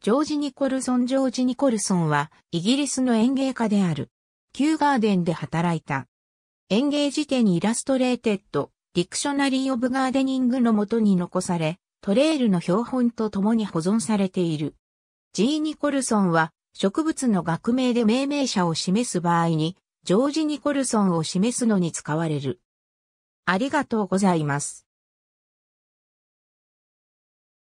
ジョージ・ニコルソン・ジョージ・ニコルソンは、イギリスの園芸家である。キューガーデンで働いた。園芸辞典イラストレーテッド、ディクショナリー・オブ・ガーデニングのもとに残され、トレイルの標本と共に保存されている。ジー・ニコルソンは、植物の学名で命名者を示す場合に、ジョージ・ニコルソンを示すのに使われる。ありがとうございます。